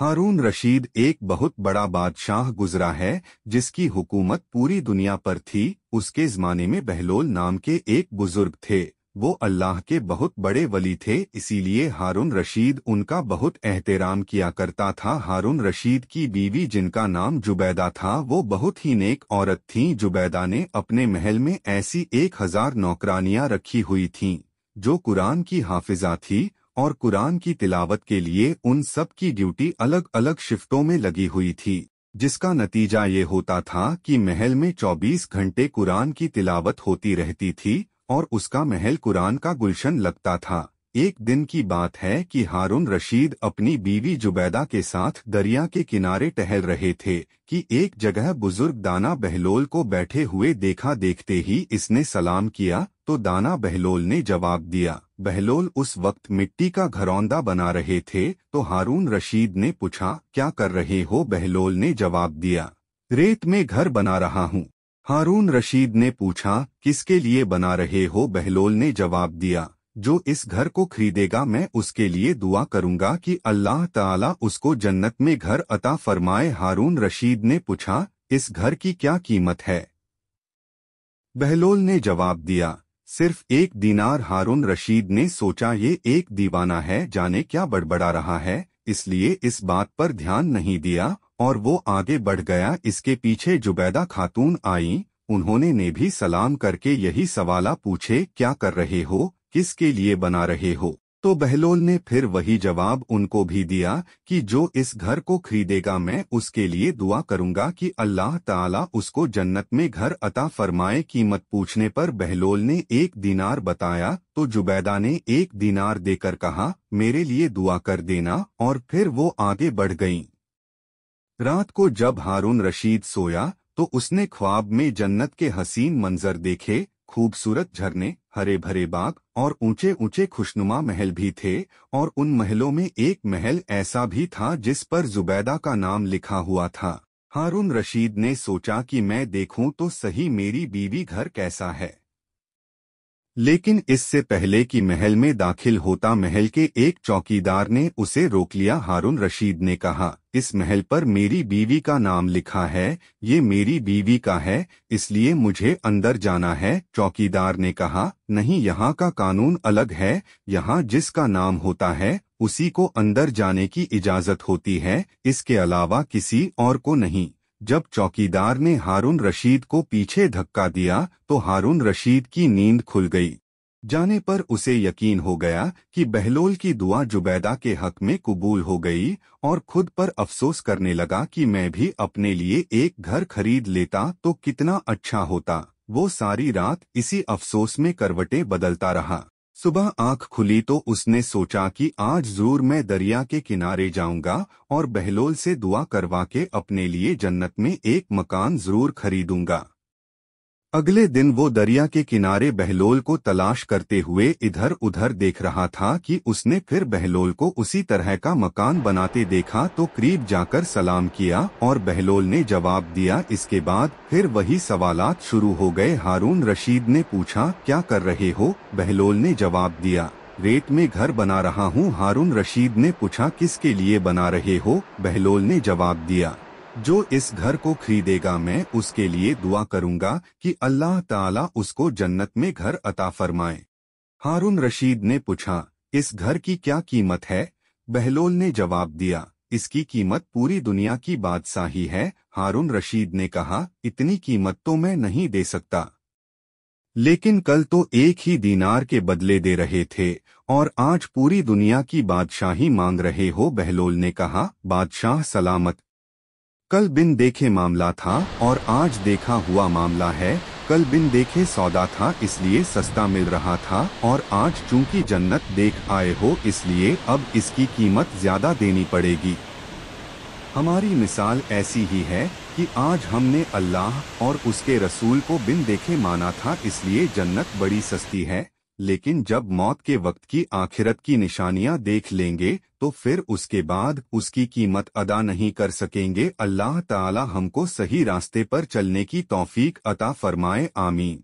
हारून रशीद एक बहुत बड़ा बादशाह गुजरा है जिसकी हुकूमत पूरी दुनिया पर थी उसके ज़माने में बहलोल नाम के एक बुजुर्ग थे वो अल्लाह के बहुत बड़े वली थे इसीलिए हारून रशीद उनका बहुत एहतराम किया करता था हारून रशीद की बीवी जिनका नाम जुबैदा था वो बहुत ही नेक औरत थीं जुबैदा ने अपने महल में ऐसी एक हजार नौकरानियां रखी हुई थीं जो कुरान की हाफिजा थी और कुरान की तिलावत के लिए उन सब की ड्यूटी अलग अलग शिफ्टों में लगी हुई थी जिसका नतीजा ये होता था कि महल में 24 घंटे कुरान की तिलावत होती रहती थी और उसका महल कुरान का गुलशन लगता था एक दिन की बात है कि हारून रशीद अपनी बीवी जुबैदा के साथ दरिया के किनारे टहल रहे थे कि एक जगह बुजुर्ग दाना बहलोल को बैठे हुए देखा देखते ही इसने सलाम किया तो दाना बहलोल ने जवाब दिया बहलोल उस वक्त मिट्टी का घरौंदा बना रहे थे तो हारून रशीद ने पूछा क्या कर रहे हो बहलोल ने जवाब दिया रेत में घर बना रहा हूँ हारून रशीद ने पूछा किसके लिए बना रहे हो बहलोल ने जवाब दिया जो इस घर को खरीदेगा मैं उसके लिए दुआ करूंगा कि अल्लाह ताला उसको जन्नत में घर अता फरमाए हारून रशीद ने पूछा इस घर की क्या कीमत है बहलोल ने जवाब दिया सिर्फ एक दीनार हारून रशीद ने सोचा ये एक दीवाना है जाने क्या बड़बड़ा रहा है इसलिए इस बात पर ध्यान नहीं दिया और वो आगे बढ़ गया इसके पीछे जुबैदा खातून आई उन्होंने ने भी सलाम करके यही सवाला पूछे क्या कर रहे हो किसके लिए बना रहे हो तो बहलोल ने फिर वही जवाब उनको भी दिया कि जो इस घर को खरीदेगा मैं उसके लिए दुआ करूंगा कि अल्लाह ताला उसको जन्नत में घर अता फरमाए कीमत पूछने पर बहलोल ने एक दिनार बताया तो जुबैदा ने एक दिनार देकर कहा मेरे लिए दुआ कर देना और फिर वो आगे बढ़ गई रात को जब हारून रशीद सोया तो उसने ख्वाब में जन्नत के हसीन मंजर देखे खूबसूरत झरने हरे भरे बाग और ऊंचे ऊंचे खुशनुमा महल भी थे और उन महलों में एक महल ऐसा भी था जिस पर जुबैदा का नाम लिखा हुआ था हारून रशीद ने सोचा कि मैं देखूं तो सही मेरी बीवी घर कैसा है लेकिन इससे पहले कि महल में दाखिल होता महल के एक चौकीदार ने उसे रोक लिया हारून रशीद ने कहा इस महल पर मेरी बीवी का नाम लिखा है ये मेरी बीवी का है इसलिए मुझे अंदर जाना है चौकीदार ने कहा नहीं यहाँ का कानून अलग है यहाँ जिसका नाम होता है उसी को अंदर जाने की इजाज़त होती है इसके अलावा किसी और को नहीं जब चौकीदार ने हारून रशीद को पीछे धक्का दिया तो हारून रशीद की नींद खुल गई जाने पर उसे यकीन हो गया कि बहलोल की दुआ जुबैदा के हक में कबूल हो गई और खुद पर अफसोस करने लगा कि मैं भी अपने लिए एक घर खरीद लेता तो कितना अच्छा होता वो सारी रात इसी अफसोस में करवटें बदलता रहा सुबह आंख खुली तो उसने सोचा कि आज जरूर मैं दरिया के किनारे जाऊंगा और बहलोल से दुआ करवा के अपने लिए जन्नत में एक मकान जरूर खरीदूंगा अगले दिन वो दरिया के किनारे बहलोल को तलाश करते हुए इधर उधर देख रहा था कि उसने फिर बहलोल को उसी तरह का मकान बनाते देखा तो करीब जाकर सलाम किया और बहलोल ने जवाब दिया इसके बाद फिर वही सवालात शुरू हो गए हारून रशीद ने पूछा क्या कर रहे हो बहलोल ने जवाब दिया रेत में घर बना रहा हूँ हारून रशीद ने पूछा किसके लिए बना रहे हो बहलोल ने जवाब दिया जो इस घर को खरीदेगा मैं उसके लिए दुआ करूंगा कि अल्लाह ताला उसको जन्नत में घर अता फरमाए हारून रशीद ने पूछा इस घर की क्या कीमत है बहलोल ने जवाब दिया इसकी कीमत पूरी दुनिया की बादशाही है हारून रशीद ने कहा इतनी कीमत तो मैं नहीं दे सकता लेकिन कल तो एक ही दीनार के बदले दे रहे थे और आज पूरी दुनिया की बादशाही मांग रहे हो बहलोल ने कहा बादशाह सलामत कल बिन देखे मामला था और आज देखा हुआ मामला है कल बिन देखे सौदा था इसलिए सस्ता मिल रहा था और आज चूंकि जन्नत देख आए हो इसलिए अब इसकी कीमत ज्यादा देनी पड़ेगी हमारी मिसाल ऐसी ही है कि आज हमने अल्लाह और उसके रसूल को बिन देखे माना था इसलिए जन्नत बड़ी सस्ती है लेकिन जब मौत के वक्त की आखिरत की निशानियां देख लेंगे तो फिर उसके बाद उसकी कीमत अदा नहीं कर सकेंगे अल्लाह ताला हमको सही रास्ते पर चलने की तौफीक अता फरमाए आमीन